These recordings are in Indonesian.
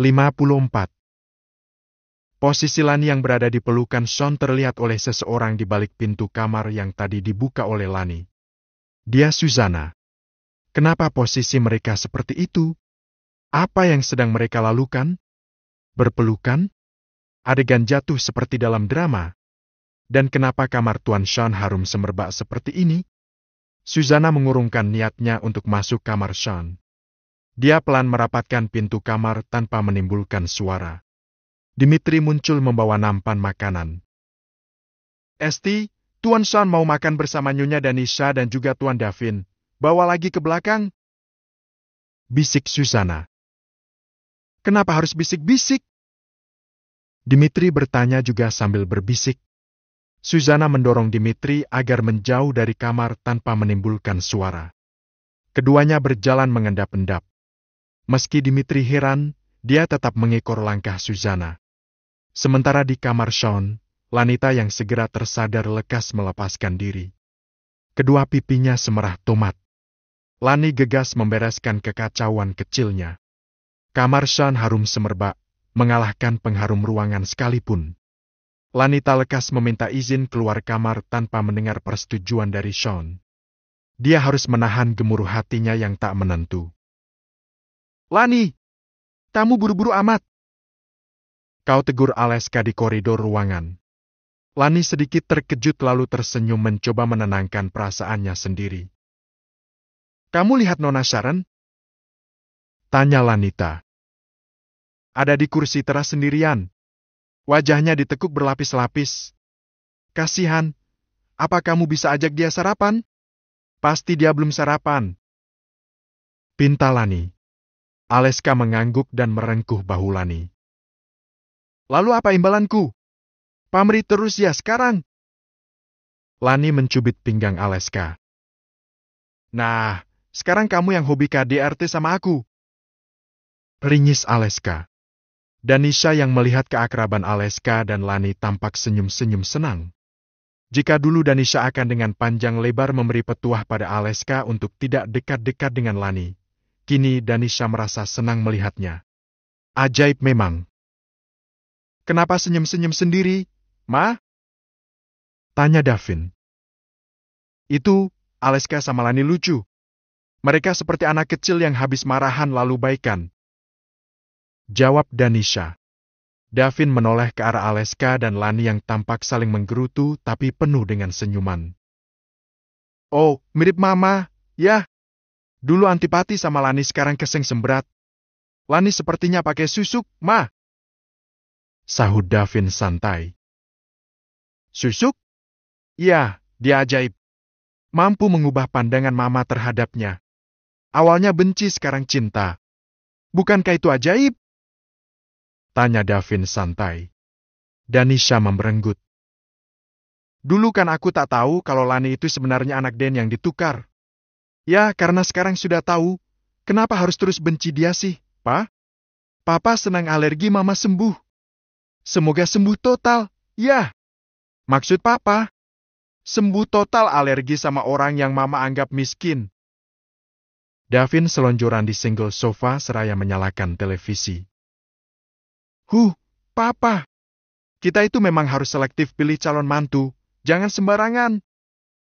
54. Posisi Lani yang berada di pelukan Sean terlihat oleh seseorang di balik pintu kamar yang tadi dibuka oleh Lani. Dia Susana. Kenapa posisi mereka seperti itu? Apa yang sedang mereka lalukan? Berpelukan? Adegan jatuh seperti dalam drama. Dan kenapa kamar Tuan Sean harum semerbak seperti ini? Susana mengurungkan niatnya untuk masuk kamar Sean. Dia pelan merapatkan pintu kamar tanpa menimbulkan suara. Dimitri muncul membawa nampan makanan. Esti, Tuan Sean mau makan bersama Nyonya Danisha dan juga Tuan Davin. Bawa lagi ke belakang. Bisik Susana. Kenapa harus bisik-bisik? Dimitri bertanya juga sambil berbisik. Susana mendorong Dimitri agar menjauh dari kamar tanpa menimbulkan suara. Keduanya berjalan mengendap-endap. Meski Dimitri heran, dia tetap mengekor langkah Suzana. Sementara di kamar Sean, Lanita yang segera tersadar lekas melepaskan diri. Kedua pipinya semerah tomat. Lani gegas membereskan kekacauan kecilnya. Kamar Sean harum semerbak, mengalahkan pengharum ruangan sekalipun. Lanita lekas meminta izin keluar kamar tanpa mendengar persetujuan dari Sean. Dia harus menahan gemuruh hatinya yang tak menentu. Lani, tamu buru-buru amat. Kau tegur Aleska di koridor ruangan. Lani sedikit terkejut lalu tersenyum mencoba menenangkan perasaannya sendiri. Kamu lihat Nona Sharon? Tanya Lanita. Ada di kursi teras sendirian. Wajahnya ditekuk berlapis-lapis. Kasihan, apa kamu bisa ajak dia sarapan? Pasti dia belum sarapan. Pinta Lani. Aleska mengangguk dan merengkuh bahu Lani. Lalu apa imbalanku? Pamri terus ya sekarang. Lani mencubit pinggang Aleska. Nah, sekarang kamu yang hobi KDRT sama aku. Ringis Aleska. Danisha yang melihat keakraban Aleska dan Lani tampak senyum-senyum senang. Jika dulu Danisha akan dengan panjang lebar memberi petuah pada Aleska untuk tidak dekat-dekat dengan Lani, Kini Danisha merasa senang melihatnya. Ajaib memang. Kenapa senyum-senyum sendiri, Ma? Tanya Davin. Itu, Aleska sama Lani lucu. Mereka seperti anak kecil yang habis marahan lalu baikan. Jawab Danisha. Davin menoleh ke arah Aleska dan Lani yang tampak saling menggerutu tapi penuh dengan senyuman. Oh, mirip mama, ya. Dulu antipati sama Lani sekarang keseng sembrat. Lani sepertinya pakai susuk, ma. Sahut Davin santai. Susuk? Iya, dia ajaib. Mampu mengubah pandangan mama terhadapnya. Awalnya benci sekarang cinta. Bukankah itu ajaib? Tanya Davin santai. Danisha memberenggut. Dulu kan aku tak tahu kalau Lani itu sebenarnya anak Den yang ditukar. Ya, karena sekarang sudah tahu. Kenapa harus terus benci dia sih, Pa? Papa senang alergi mama sembuh. Semoga sembuh total, ya. Maksud papa, sembuh total alergi sama orang yang mama anggap miskin. Davin selonjoran di single sofa seraya menyalakan televisi. Huh, papa. Kita itu memang harus selektif pilih calon mantu. Jangan sembarangan.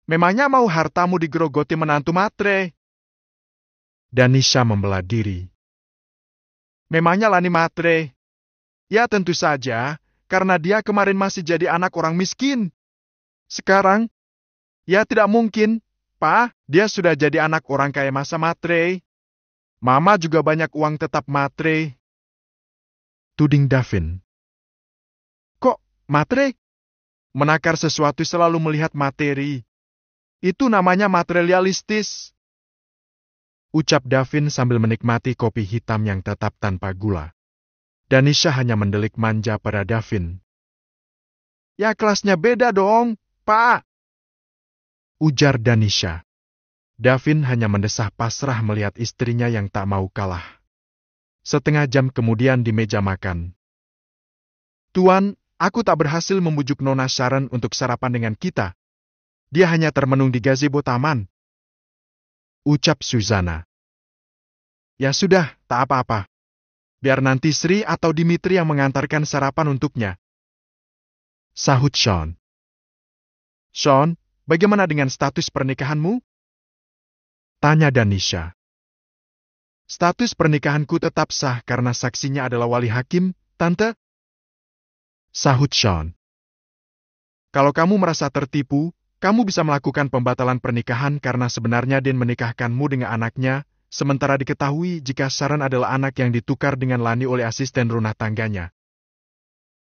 Memangnya mau hartamu digerogoti menantu matre? Danisha membelah diri. Memangnya Lani matre? Ya tentu saja, karena dia kemarin masih jadi anak orang miskin. Sekarang? Ya tidak mungkin, Pa, dia sudah jadi anak orang kaya masa matre. Mama juga banyak uang tetap matre. Tuding Davin. Kok matre? Menakar sesuatu selalu melihat materi. Itu namanya materialistis. Ucap Davin sambil menikmati kopi hitam yang tetap tanpa gula. Danisha hanya mendelik manja pada Davin. Ya kelasnya beda dong, Pak. Ujar Danisha. Davin hanya mendesah pasrah melihat istrinya yang tak mau kalah. Setengah jam kemudian di meja makan. Tuan, aku tak berhasil membujuk Nona Sharon untuk sarapan dengan kita, dia hanya termenung di gazebo taman. Ucap Suzana. Ya sudah, tak apa-apa. Biar nanti Sri atau Dimitri yang mengantarkan sarapan untuknya. Sahut Sean. Sean, bagaimana dengan status pernikahanmu? Tanya Danisha. Status pernikahanku tetap sah karena saksinya adalah wali hakim, Tante. Sahut Sean. Kalau kamu merasa tertipu, kamu bisa melakukan pembatalan pernikahan karena sebenarnya Den menikahkanmu dengan anaknya, sementara diketahui jika Saran adalah anak yang ditukar dengan Lani oleh asisten rumah tangganya.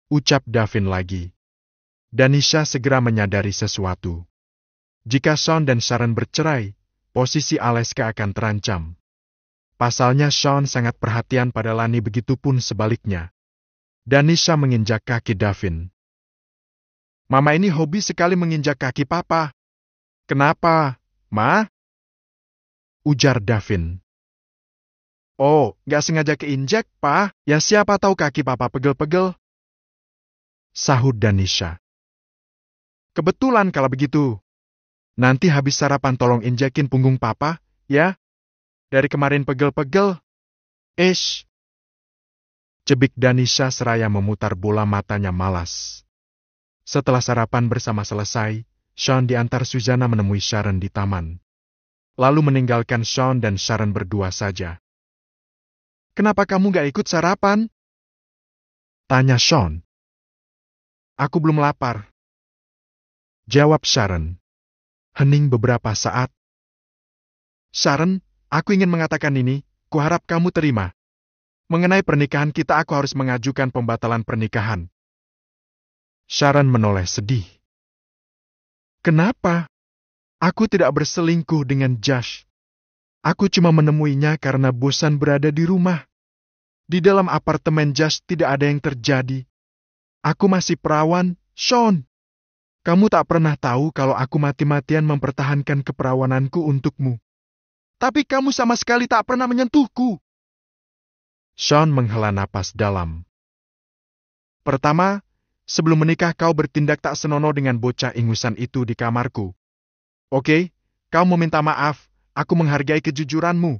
Ucap Davin lagi. Danisha segera menyadari sesuatu. Jika Sean dan Sharon bercerai, posisi Aleska akan terancam. Pasalnya Sean sangat perhatian pada Lani begitu pun sebaliknya. Danisha menginjak kaki Davin. Mama ini hobi sekali menginjak kaki papa. Kenapa, Ma? Ujar Davin. Oh, gak sengaja keinjak, Pa. Ya siapa tahu kaki papa pegel-pegel. Sahut Danisha. Kebetulan kalau begitu. Nanti habis sarapan tolong injakin punggung papa, ya. Dari kemarin pegel-pegel. Ish. Cebik Danisha seraya memutar bola matanya malas. Setelah sarapan bersama selesai, Sean diantar Suzana menemui Sharon di taman. Lalu meninggalkan Sean dan Sharon berdua saja. Kenapa kamu gak ikut sarapan? Tanya Sean. Aku belum lapar. Jawab Sharon. Hening beberapa saat. Sharon, aku ingin mengatakan ini, kuharap kamu terima. Mengenai pernikahan kita aku harus mengajukan pembatalan pernikahan. Sharon menoleh sedih. Kenapa? Aku tidak berselingkuh dengan Josh. Aku cuma menemuinya karena bosan berada di rumah. Di dalam apartemen Josh tidak ada yang terjadi. Aku masih perawan, Sean. Kamu tak pernah tahu kalau aku mati-matian mempertahankan keperawananku untukmu. Tapi kamu sama sekali tak pernah menyentuhku. Sean menghela napas dalam. Pertama, Sebelum menikah kau bertindak tak senonoh dengan bocah ingusan itu di kamarku. Oke, kau meminta maaf, aku menghargai kejujuranmu.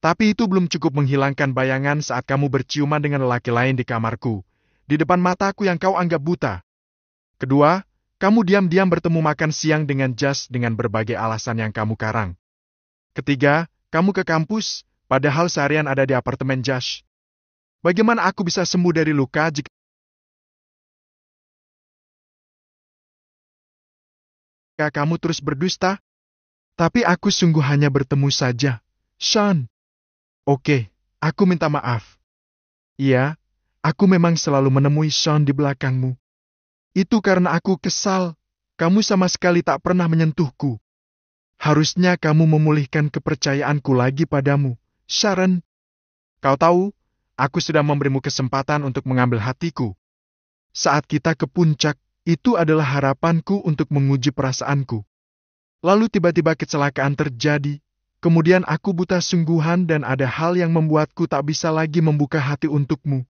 Tapi itu belum cukup menghilangkan bayangan saat kamu berciuman dengan lelaki lain di kamarku, di depan mataku yang kau anggap buta. Kedua, kamu diam-diam bertemu makan siang dengan jas dengan berbagai alasan yang kamu karang. Ketiga, kamu ke kampus, padahal seharian ada di apartemen jas. Bagaimana aku bisa sembuh dari luka jika Kak kamu terus berdusta? Tapi aku sungguh hanya bertemu saja. Sean. Oke, aku minta maaf. Iya, aku memang selalu menemui Sean di belakangmu. Itu karena aku kesal. Kamu sama sekali tak pernah menyentuhku. Harusnya kamu memulihkan kepercayaanku lagi padamu, Sharon. Kau tahu, aku sudah memberimu kesempatan untuk mengambil hatiku. Saat kita ke puncak, itu adalah harapanku untuk menguji perasaanku. Lalu tiba-tiba kecelakaan terjadi, kemudian aku buta sungguhan dan ada hal yang membuatku tak bisa lagi membuka hati untukmu.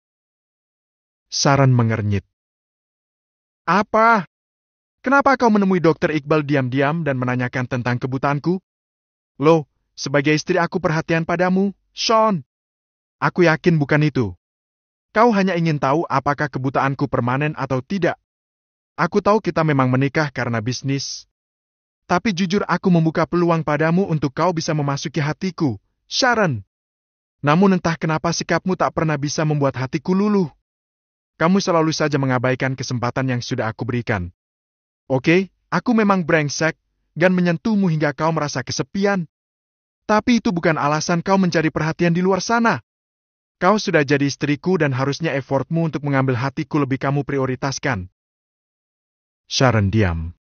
Saran mengernyit. Apa? Kenapa kau menemui dokter Iqbal diam-diam dan menanyakan tentang kebutanku? Loh, sebagai istri aku perhatian padamu, Sean. Aku yakin bukan itu. Kau hanya ingin tahu apakah kebutaanku permanen atau tidak. Aku tahu kita memang menikah karena bisnis. Tapi jujur aku membuka peluang padamu untuk kau bisa memasuki hatiku, Sharon. Namun entah kenapa sikapmu tak pernah bisa membuat hatiku luluh. Kamu selalu saja mengabaikan kesempatan yang sudah aku berikan. Oke, aku memang brengsek, dan menyentuhmu hingga kau merasa kesepian. Tapi itu bukan alasan kau mencari perhatian di luar sana. Kau sudah jadi istriku dan harusnya effortmu untuk mengambil hatiku lebih kamu prioritaskan. Sharon diam.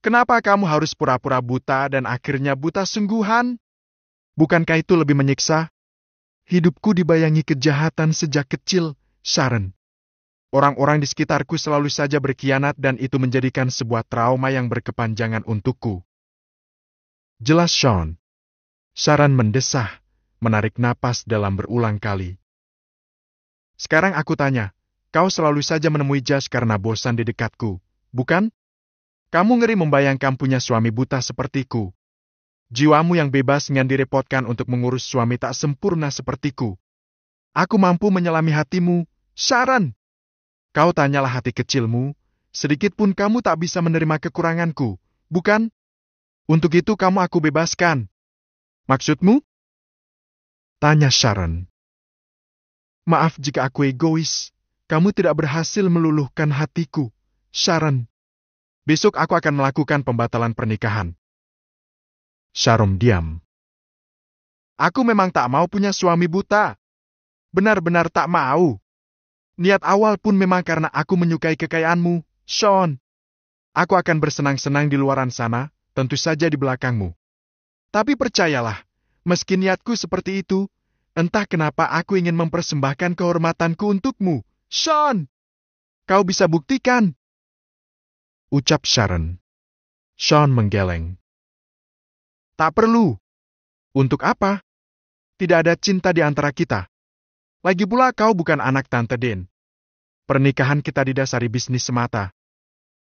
Kenapa kamu harus pura-pura buta dan akhirnya buta sungguhan? Bukankah itu lebih menyiksa? Hidupku dibayangi kejahatan sejak kecil, Sharon. Orang-orang di sekitarku selalu saja berkhianat dan itu menjadikan sebuah trauma yang berkepanjangan untukku. Jelas Sean. Sharon mendesah, menarik napas dalam berulang kali. Sekarang aku tanya, Kau selalu saja menemui Jas karena bosan di dekatku, bukan? Kamu ngeri membayangkan punya suami buta sepertiku. Jiwamu yang bebas ngan direpotkan untuk mengurus suami tak sempurna sepertiku. Aku mampu menyelami hatimu, Sharon. Kau tanyalah hati kecilmu, sedikit pun kamu tak bisa menerima kekuranganku, bukan? Untuk itu kamu aku bebaskan. Maksudmu? Tanya Sharon. Maaf jika aku egois kamu tidak berhasil meluluhkan hatiku, Sharon. Besok aku akan melakukan pembatalan pernikahan. Sharon diam. Aku memang tak mau punya suami buta. Benar-benar tak mau. Niat awal pun memang karena aku menyukai kekayaanmu, Sean. Aku akan bersenang-senang di luaran sana, tentu saja di belakangmu. Tapi percayalah, meski niatku seperti itu, entah kenapa aku ingin mempersembahkan kehormatanku untukmu, Sean, kau bisa buktikan. Ucap Sharon. Sean menggeleng. Tak perlu. Untuk apa? Tidak ada cinta di antara kita. Lagi pula kau bukan anak Tante Din. Pernikahan kita didasari bisnis semata.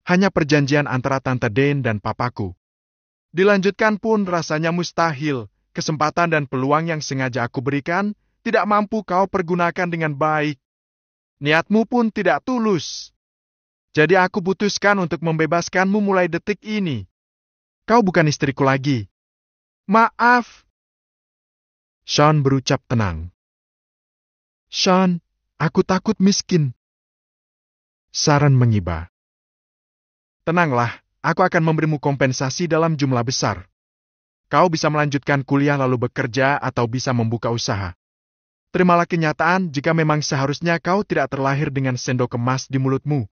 Hanya perjanjian antara Tante Din dan papaku. Dilanjutkan pun rasanya mustahil. Kesempatan dan peluang yang sengaja aku berikan tidak mampu kau pergunakan dengan baik niatmu pun tidak tulus. Jadi aku putuskan untuk membebaskanmu mulai detik ini. Kau bukan istriku lagi. Maaf. Sean berucap tenang. Sean, aku takut miskin. Saran mengiba. Tenanglah, aku akan memberimu kompensasi dalam jumlah besar. Kau bisa melanjutkan kuliah lalu bekerja atau bisa membuka usaha terimalah kenyataan jika memang seharusnya kau tidak terlahir dengan sendok emas di mulutmu.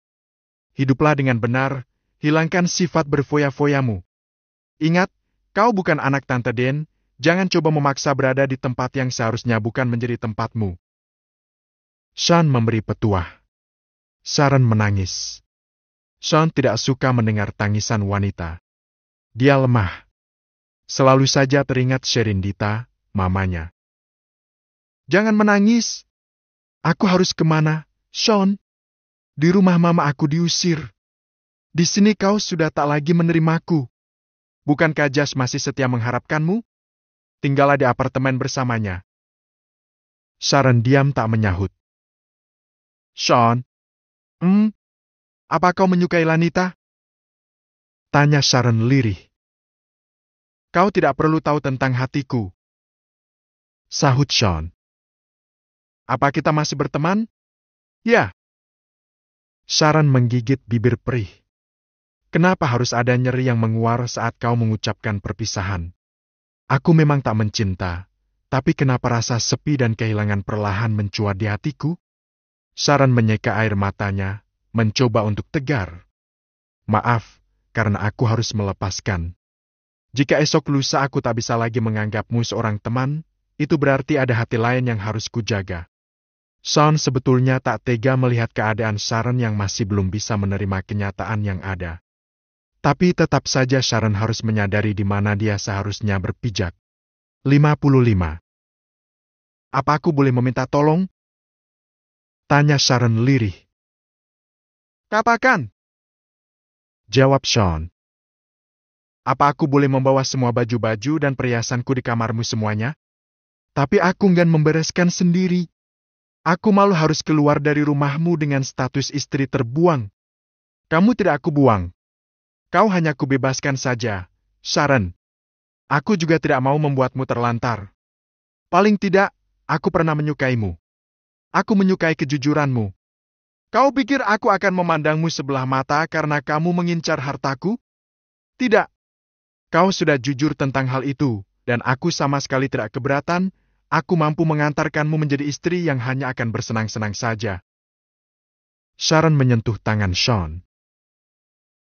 Hiduplah dengan benar, hilangkan sifat berfoya-foyamu. Ingat, kau bukan anak Tante Den, jangan coba memaksa berada di tempat yang seharusnya bukan menjadi tempatmu. Sean memberi petuah. Sharon menangis. Sean tidak suka mendengar tangisan wanita. Dia lemah. Selalu saja teringat Sherindita, mamanya. Jangan menangis. Aku harus kemana, Sean? Di rumah mama aku diusir. Di sini kau sudah tak lagi menerimaku. Bukankah Jas masih setia mengharapkanmu? Tinggallah di apartemen bersamanya. Sharon diam tak menyahut. Sean, hmm, apa kau menyukai Lanita? Tanya Sharon lirih. Kau tidak perlu tahu tentang hatiku. Sahut Sean. Apa kita masih berteman? Ya. Saran menggigit bibir perih. Kenapa harus ada nyeri yang menguar saat kau mengucapkan perpisahan? Aku memang tak mencinta, tapi kenapa rasa sepi dan kehilangan perlahan mencuat di hatiku? Saran menyeka air matanya, mencoba untuk tegar. Maaf, karena aku harus melepaskan. Jika esok lusa aku tak bisa lagi menganggapmu seorang teman, itu berarti ada hati lain yang harus kujaga. Son sebetulnya tak tega melihat keadaan Sharon yang masih belum bisa menerima kenyataan yang ada. Tapi tetap saja Sharon harus menyadari di mana dia seharusnya berpijak. 55. Apa aku boleh meminta tolong? Tanya Sharon lirih. Katakan. Jawab Sean. Apa aku boleh membawa semua baju-baju dan perhiasanku di kamarmu semuanya? Tapi aku enggan membereskan sendiri. Aku malu harus keluar dari rumahmu dengan status istri terbuang. Kamu tidak aku buang. Kau hanya kubebaskan saja, Sharon. Aku juga tidak mau membuatmu terlantar. Paling tidak, aku pernah menyukaimu. Aku menyukai kejujuranmu. Kau pikir aku akan memandangmu sebelah mata karena kamu mengincar hartaku? Tidak. Kau sudah jujur tentang hal itu, dan aku sama sekali tidak keberatan aku mampu mengantarkanmu menjadi istri yang hanya akan bersenang-senang saja. Sharon menyentuh tangan Sean.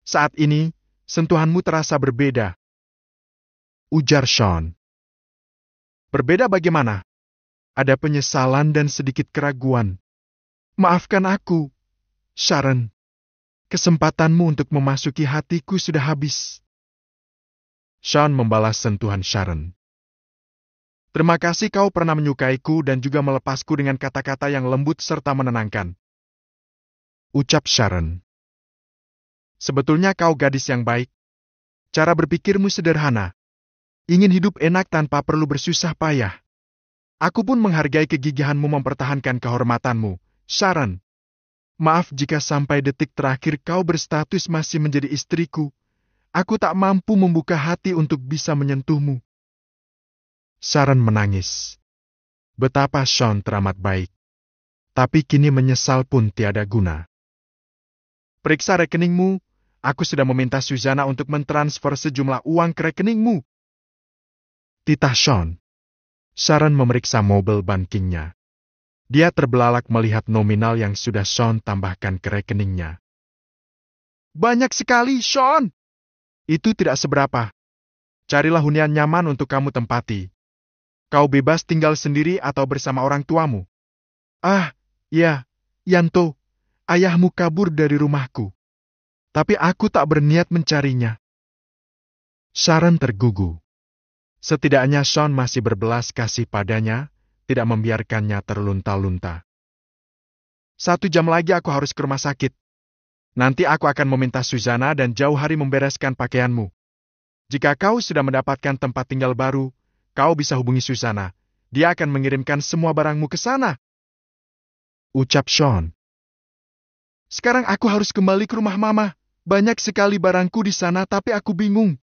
Saat ini, sentuhanmu terasa berbeda. Ujar Sean. Berbeda bagaimana? Ada penyesalan dan sedikit keraguan. Maafkan aku, Sharon. Kesempatanmu untuk memasuki hatiku sudah habis. Sean membalas sentuhan Sharon. Terima kasih kau pernah menyukaiku dan juga melepasku dengan kata-kata yang lembut serta menenangkan. Ucap Sharon. Sebetulnya kau gadis yang baik. Cara berpikirmu sederhana. Ingin hidup enak tanpa perlu bersusah payah. Aku pun menghargai kegigihanmu mempertahankan kehormatanmu, Sharon. Maaf jika sampai detik terakhir kau berstatus masih menjadi istriku. Aku tak mampu membuka hati untuk bisa menyentuhmu. Sharon menangis. Betapa Sean teramat baik. Tapi kini menyesal pun tiada guna. Periksa rekeningmu. Aku sudah meminta Suzana untuk mentransfer sejumlah uang ke rekeningmu. Titah Sean. Sharon memeriksa mobil bankingnya. Dia terbelalak melihat nominal yang sudah Sean tambahkan ke rekeningnya. Banyak sekali, Sean! Itu tidak seberapa. Carilah hunian nyaman untuk kamu tempati. Kau bebas tinggal sendiri atau bersama orang tuamu. Ah, ya, Yanto, ayahmu kabur dari rumahku. Tapi aku tak berniat mencarinya. Sharon tergugu. Setidaknya Sean masih berbelas kasih padanya, tidak membiarkannya terlunta-lunta. Satu jam lagi aku harus ke rumah sakit. Nanti aku akan meminta Suzana dan jauh hari membereskan pakaianmu. Jika kau sudah mendapatkan tempat tinggal baru, kau bisa hubungi Susana. Dia akan mengirimkan semua barangmu ke sana. Ucap Sean. Sekarang aku harus kembali ke rumah mama. Banyak sekali barangku di sana tapi aku bingung.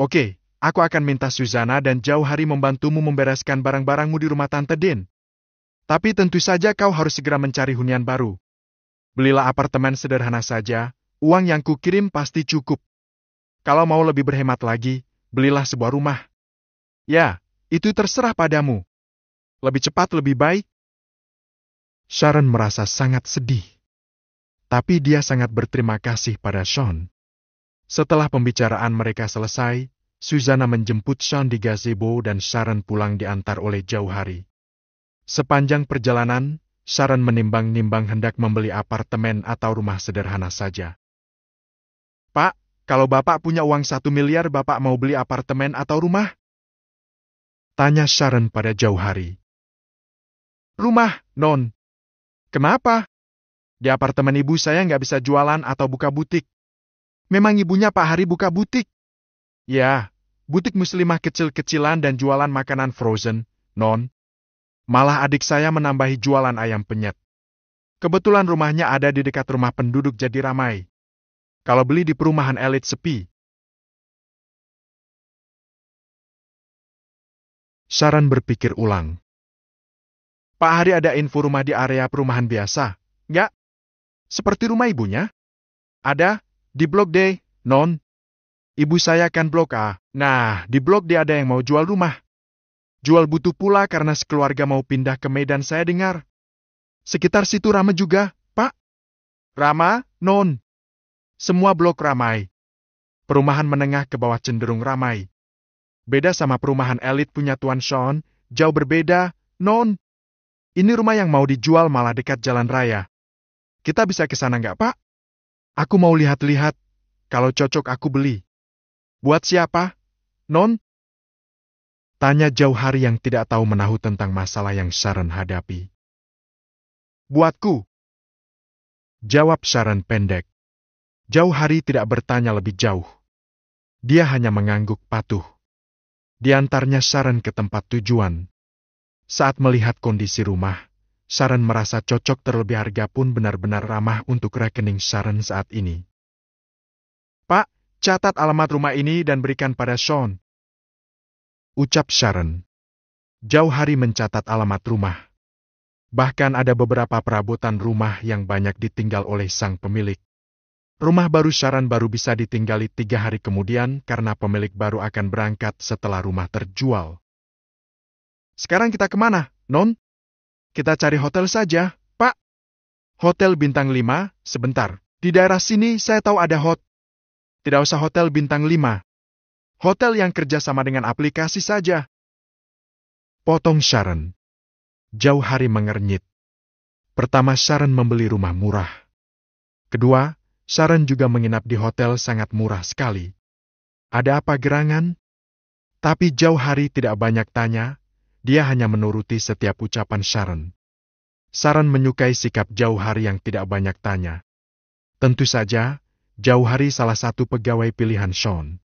Oke, aku akan minta Susana dan jauh hari membantumu membereskan barang-barangmu di rumah Tante Din. Tapi tentu saja kau harus segera mencari hunian baru. Belilah apartemen sederhana saja, uang yang kukirim pasti cukup. Kalau mau lebih berhemat lagi, belilah sebuah rumah. Ya, itu terserah padamu. Lebih cepat lebih baik. Sharon merasa sangat sedih. Tapi dia sangat berterima kasih pada Sean. Setelah pembicaraan mereka selesai, Susanna menjemput Sean di gazebo dan Sharon pulang diantar oleh jauh hari. Sepanjang perjalanan, Sharon menimbang-nimbang hendak membeli apartemen atau rumah sederhana saja. Pak, kalau Bapak punya uang satu miliar Bapak mau beli apartemen atau rumah? Tanya Sharon pada jauh hari. Rumah, Non. Kenapa? Di apartemen ibu saya nggak bisa jualan atau buka butik. Memang ibunya Pak Hari buka butik. Ya, butik muslimah kecil-kecilan dan jualan makanan frozen, Non. Malah adik saya menambahi jualan ayam penyet. Kebetulan rumahnya ada di dekat rumah penduduk jadi ramai. Kalau beli di perumahan elit sepi, Saran berpikir ulang. Pak Hari ada info rumah di area perumahan biasa, nggak? Seperti rumah ibunya? Ada, di Blok D, non. Ibu saya kan Blok A. Nah, di Blok D ada yang mau jual rumah. Jual butuh pula karena sekeluarga mau pindah ke Medan saya dengar. Sekitar situ Rama juga, Pak. Rama, non. Semua blok ramai. Perumahan menengah ke bawah cenderung ramai. Beda sama perumahan elit punya Tuan Sean, jauh berbeda, non. Ini rumah yang mau dijual malah dekat jalan raya. Kita bisa ke sana nggak, Pak? Aku mau lihat-lihat. Kalau cocok aku beli. Buat siapa? Non? Tanya jauh hari yang tidak tahu menahu tentang masalah yang Sharon hadapi. Buatku. Jawab Sharon pendek. Jauh hari tidak bertanya lebih jauh. Dia hanya mengangguk patuh diantarnya Sharon ke tempat tujuan. Saat melihat kondisi rumah, Sharon merasa cocok terlebih harga pun benar-benar ramah untuk rekening Sharon saat ini. Pak, catat alamat rumah ini dan berikan pada Sean. Ucap Sharon. Jauh hari mencatat alamat rumah. Bahkan ada beberapa perabotan rumah yang banyak ditinggal oleh sang pemilik. Rumah baru Sharon baru bisa ditinggali tiga hari kemudian karena pemilik baru akan berangkat setelah rumah terjual. Sekarang kita kemana, Non? Kita cari hotel saja, Pak. Hotel bintang 5, sebentar. Di daerah sini saya tahu ada hot. Tidak usah hotel bintang 5. Hotel yang kerja sama dengan aplikasi saja. Potong Sharon. Jauh hari mengernyit. Pertama Sharon membeli rumah murah. Kedua, Saran juga menginap di hotel sangat murah sekali. Ada apa gerangan? Tapi jauh hari tidak banyak tanya, dia hanya menuruti setiap ucapan Sharon. Saran menyukai sikap jauh hari yang tidak banyak tanya. Tentu saja, jauh hari salah satu pegawai pilihan Sean.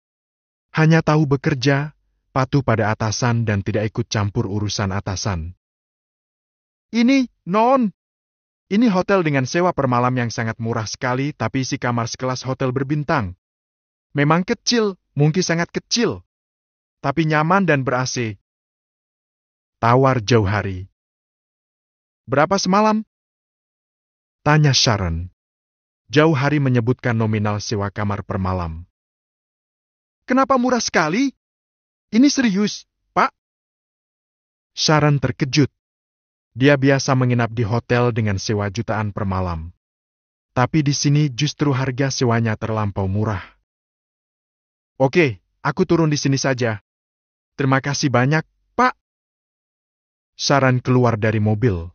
Hanya tahu bekerja, patuh pada atasan dan tidak ikut campur urusan atasan. Ini, Non, ini hotel dengan sewa per malam yang sangat murah sekali tapi isi kamar sekelas hotel berbintang. Memang kecil, mungkin sangat kecil. Tapi nyaman dan ber-AC. Tawar jauh hari. Berapa semalam? Tanya Sharon. Jauh hari menyebutkan nominal sewa kamar per malam. Kenapa murah sekali? Ini serius, Pak? Sharon terkejut. Dia biasa menginap di hotel dengan sewa jutaan per malam. Tapi di sini justru harga sewanya terlampau murah. Oke, aku turun di sini saja. Terima kasih banyak, Pak. Saran keluar dari mobil.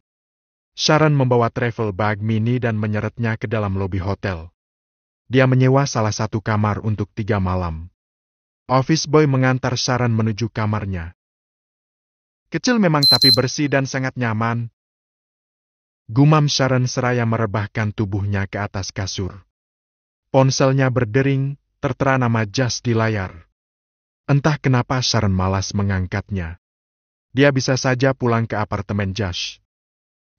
Saran membawa travel bag mini dan menyeretnya ke dalam lobi hotel. Dia menyewa salah satu kamar untuk tiga malam. Office boy mengantar Saran menuju kamarnya. Kecil memang tapi bersih dan sangat nyaman. Gumam Sharon seraya merebahkan tubuhnya ke atas kasur. Ponselnya berdering, tertera nama jas di layar. Entah kenapa Sharon malas mengangkatnya. Dia bisa saja pulang ke apartemen Josh.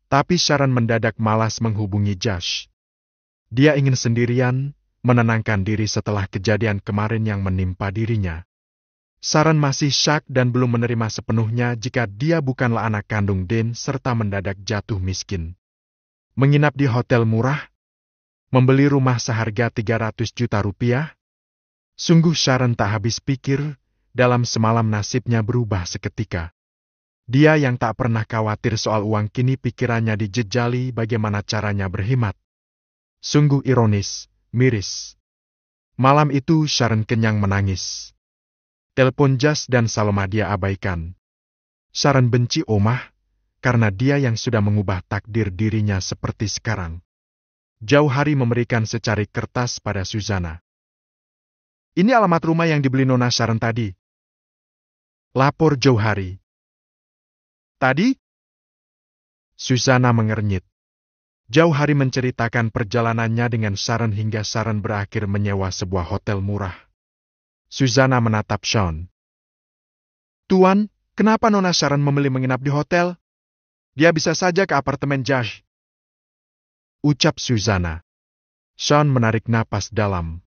Tapi Sharon mendadak malas menghubungi Josh. Dia ingin sendirian, menenangkan diri setelah kejadian kemarin yang menimpa dirinya. Saran masih syak dan belum menerima sepenuhnya jika dia bukanlah anak kandung Din serta mendadak jatuh miskin. Menginap di hotel murah? Membeli rumah seharga 300 juta rupiah? Sungguh Sharon tak habis pikir, dalam semalam nasibnya berubah seketika. Dia yang tak pernah khawatir soal uang kini pikirannya dijejali bagaimana caranya berhemat. Sungguh ironis, miris. Malam itu Sharon kenyang menangis. Telepon Jas dan Saloma dia abaikan. Saran benci Omah, karena dia yang sudah mengubah takdir dirinya seperti sekarang. Jauh hari memberikan secari kertas pada Suzana. Ini alamat rumah yang dibeli Nona Saran tadi. Lapor jauh hari. Tadi? Susana mengernyit. Jauh hari menceritakan perjalanannya dengan Saran hingga Saran berakhir menyewa sebuah hotel murah. Susanna menatap Sean. Tuan, kenapa Nona Sharon memilih menginap di hotel? Dia bisa saja ke apartemen Josh. Ucap Susanna. Sean menarik napas dalam.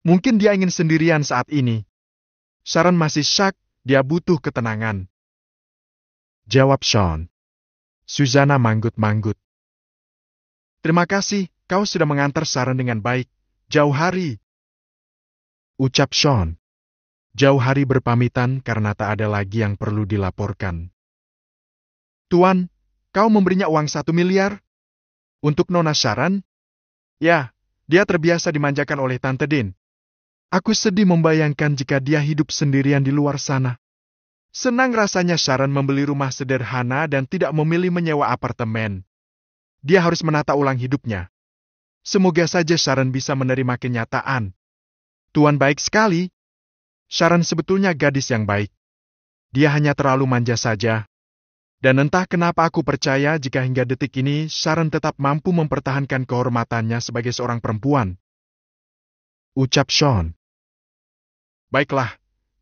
Mungkin dia ingin sendirian saat ini. Sharon masih syak, dia butuh ketenangan. Jawab Sean. Susanna manggut-manggut. Terima kasih, kau sudah mengantar Sharon dengan baik. Jauh hari, Ucap Sean. Jauh hari berpamitan karena tak ada lagi yang perlu dilaporkan. Tuan, kau memberinya uang satu miliar? Untuk Nona Sharon? Ya, dia terbiasa dimanjakan oleh Tante Din. Aku sedih membayangkan jika dia hidup sendirian di luar sana. Senang rasanya Sharon membeli rumah sederhana dan tidak memilih menyewa apartemen. Dia harus menata ulang hidupnya. Semoga saja Sharon bisa menerima kenyataan Tuan baik sekali. Sharon sebetulnya gadis yang baik. Dia hanya terlalu manja saja. Dan entah kenapa aku percaya jika hingga detik ini Sharon tetap mampu mempertahankan kehormatannya sebagai seorang perempuan. Ucap Sean. Baiklah,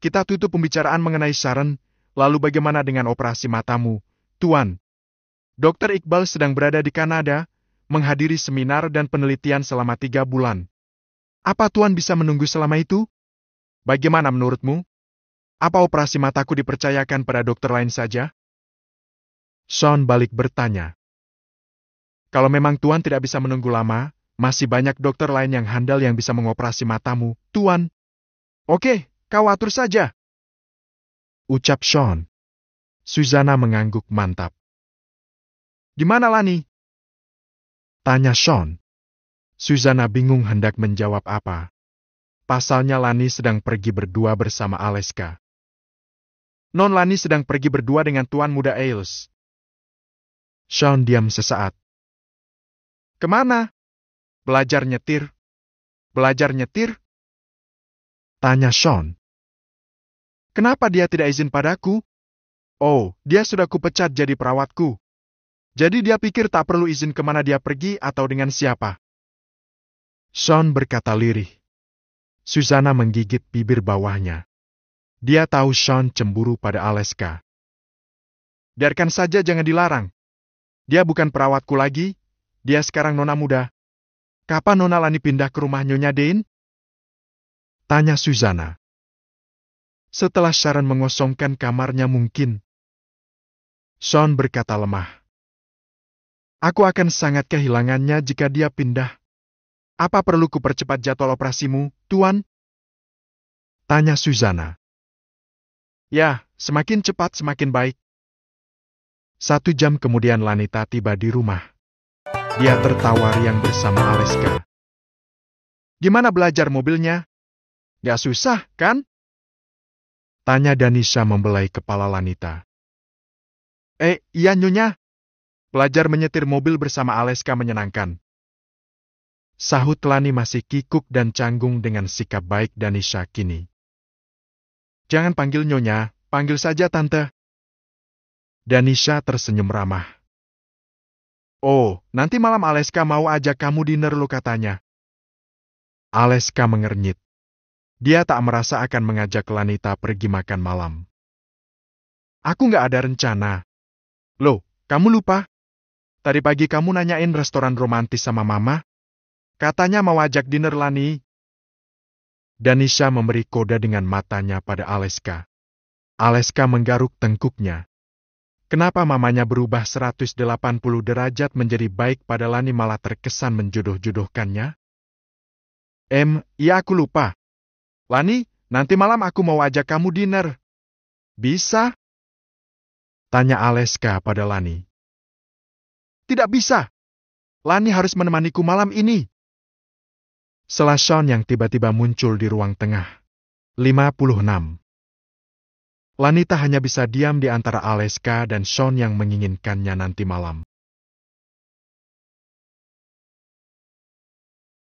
kita tutup pembicaraan mengenai Sharon, lalu bagaimana dengan operasi matamu, Tuan? Dokter Iqbal sedang berada di Kanada, menghadiri seminar dan penelitian selama tiga bulan. Apa Tuhan bisa menunggu selama itu? Bagaimana menurutmu? Apa operasi mataku dipercayakan pada dokter lain saja? Sean balik bertanya. Kalau memang Tuhan tidak bisa menunggu lama, masih banyak dokter lain yang handal yang bisa mengoperasi matamu, Tuan. Oke, kau atur saja. Ucap Sean. Suzana mengangguk mantap. Di mana Lani? Tanya Sean. Suzana bingung hendak menjawab apa. Pasalnya Lani sedang pergi berdua bersama Aleska. Non Lani sedang pergi berdua dengan tuan muda Ailes. Sean diam sesaat. Kemana? Belajar nyetir. Belajar nyetir? Tanya Sean. Kenapa dia tidak izin padaku? Oh, dia sudah kupecat jadi perawatku. Jadi dia pikir tak perlu izin kemana dia pergi atau dengan siapa. Sean berkata lirih. Susana menggigit bibir bawahnya. Dia tahu Sean cemburu pada Aleska. Biarkan saja jangan dilarang. Dia bukan perawatku lagi, dia sekarang nona muda. Kapan nona Lani pindah ke rumah Nyonya Dean? Tanya Susana. Setelah Sharon mengosongkan kamarnya mungkin. Sean berkata lemah. Aku akan sangat kehilangannya jika dia pindah. Apa perlu percepat jadwal operasimu, Tuan? Tanya Suzana. Ya, semakin cepat semakin baik. Satu jam kemudian Lanita tiba di rumah. Dia tertawa riang bersama Aleska. Gimana belajar mobilnya? Gak susah, kan? Tanya Danisa membelai kepala Lanita. Eh, iya nyonya. Belajar menyetir mobil bersama Aleska menyenangkan. Sahut Lani masih kikuk dan canggung dengan sikap baik Danisha kini. Jangan panggil nyonya, panggil saja tante. Danisha tersenyum ramah. Oh, nanti malam Aleska mau ajak kamu dinner lo katanya. Aleska mengernyit. Dia tak merasa akan mengajak Lanita pergi makan malam. Aku nggak ada rencana. Loh, kamu lupa? Tadi pagi kamu nanyain restoran romantis sama mama, Katanya mau ajak dinner Lani. Danisha memberi koda dengan matanya pada Aleska. Aleska menggaruk tengkuknya. Kenapa mamanya berubah 180 derajat menjadi baik pada Lani malah terkesan menjodoh-jodohkannya? Em, ya aku lupa. Lani, nanti malam aku mau ajak kamu dinner. Bisa? Tanya Aleska pada Lani. Tidak bisa. Lani harus menemaniku malam ini. Selason yang tiba-tiba muncul di ruang tengah. 56. Lanita hanya bisa diam di antara Aleska dan Sean yang menginginkannya nanti malam.